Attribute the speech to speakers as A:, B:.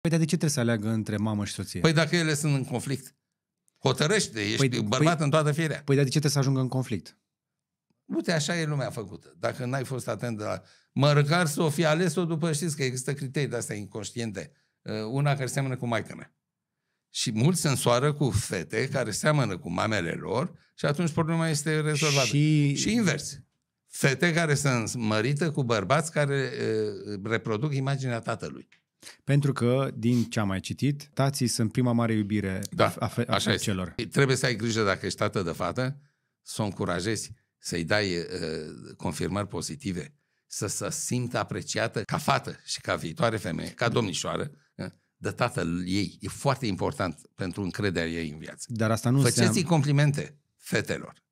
A: Păi, dar de ce trebuie să aleagă între mamă și soție? Păi dacă ele sunt în conflict. Hotărăște, ești păi, păi- bărbat păi, în toată firea. Păi, dar de ce trebuie să ajungă în conflict?
B: Uite, așa e lumea făcută.
A: Dacă n-ai fost
B: atent de la... Măcar să o fi ales-o după, știți că există criterii de-astea inconștiente. Uh, una care seamănă cu maica mea. Și mulți se însoară cu fete care seamănă cu mamele lor și atunci problema este rezolvată. Și, și invers. Fete care sunt mărite cu bărbați care uh, reproduc imaginea tatălui.
C: Pentru că, din ce am mai citit, tații sunt prima mare iubire da, a, fe- a așa celor. Este. Trebuie
B: să ai grijă dacă ești tată de fată, să o încurajezi, să-i dai uh, confirmări pozitive, să se simtă apreciată ca fată și ca viitoare femeie, ca domnișoară, uh, de tatăl ei. E foarte important pentru încrederea ei în viață. Dar asta nu Făceți-i înseamnă... complimente fetelor.